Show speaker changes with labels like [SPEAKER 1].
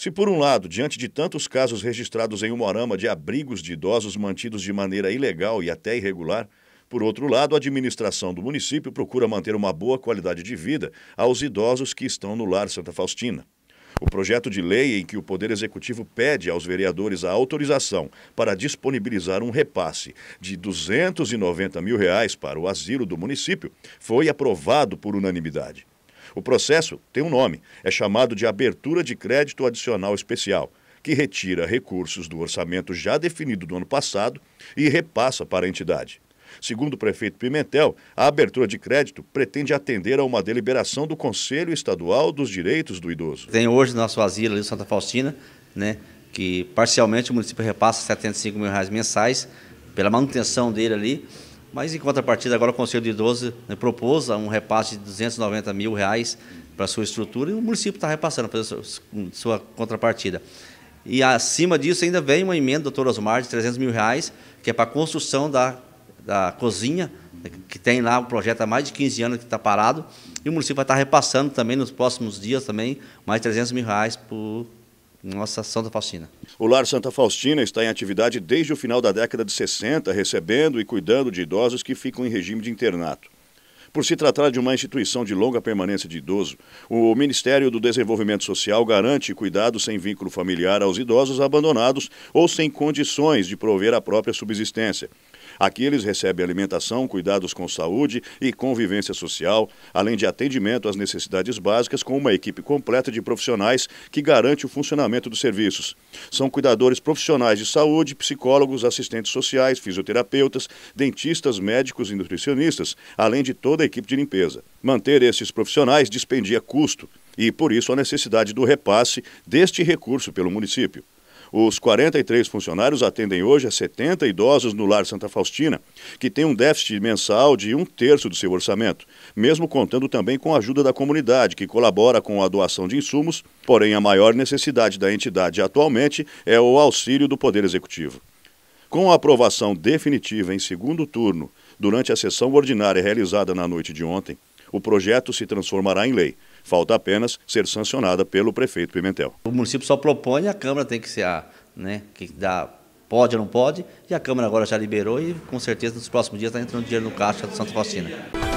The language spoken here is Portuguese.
[SPEAKER 1] Se, por um lado, diante de tantos casos registrados em Umorama de abrigos de idosos mantidos de maneira ilegal e até irregular, por outro lado, a administração do município procura manter uma boa qualidade de vida aos idosos que estão no Lar Santa Faustina. O projeto de lei em que o Poder Executivo pede aos vereadores a autorização para disponibilizar um repasse de 290 mil reais para o asilo do município foi aprovado por unanimidade. O processo tem um nome, é chamado de abertura de crédito adicional especial, que retira recursos do orçamento já definido do ano passado e repassa para a entidade. Segundo o prefeito Pimentel, a abertura de crédito pretende atender a uma deliberação do Conselho Estadual dos Direitos do Idoso. Tem hoje no nosso asilo ali
[SPEAKER 2] Santa Faustina, né, que parcialmente o município repassa 75 mil reais mensais pela manutenção dele ali mas, em contrapartida, agora o Conselho de Idoso né, propôs um repasse de 290 mil reais para a sua estrutura e o município está repassando fazendo sua, sua contrapartida. E, acima disso, ainda vem uma emenda, doutor Osmar, de 300 mil reais, que é para a construção da, da cozinha, né, que tem lá um projeto há mais de 15 anos que está parado, e o município vai estar tá repassando também, nos próximos dias também, mais 300 mil reais por
[SPEAKER 1] nossa Santa Faustina. O Lar Santa Faustina está em atividade desde o final da década de 60, recebendo e cuidando de idosos que ficam em regime de internato. Por se tratar de uma instituição de longa permanência de idoso, o Ministério do Desenvolvimento Social garante cuidado sem vínculo familiar aos idosos abandonados ou sem condições de prover a própria subsistência. Aqui eles recebem alimentação, cuidados com saúde e convivência social, além de atendimento às necessidades básicas com uma equipe completa de profissionais que garante o funcionamento dos serviços. São cuidadores profissionais de saúde, psicólogos, assistentes sociais, fisioterapeutas, dentistas, médicos e nutricionistas, além de toda a equipe de limpeza. Manter esses profissionais dispendia custo e, por isso, a necessidade do repasse deste recurso pelo município. Os 43 funcionários atendem hoje a 70 idosos no Lar Santa Faustina, que tem um déficit mensal de um terço do seu orçamento, mesmo contando também com a ajuda da comunidade, que colabora com a doação de insumos, porém a maior necessidade da entidade atualmente é o auxílio do Poder Executivo. Com a aprovação definitiva em segundo turno, durante a sessão ordinária realizada na noite de ontem, o projeto se transformará em lei. Falta apenas ser sancionada pelo prefeito Pimentel. O município só propõe a Câmara tem que ser a, né, que dá pode ou não pode, e a Câmara agora já
[SPEAKER 2] liberou e com certeza nos próximos dias está entrando dinheiro no caixa do Santa Faustina.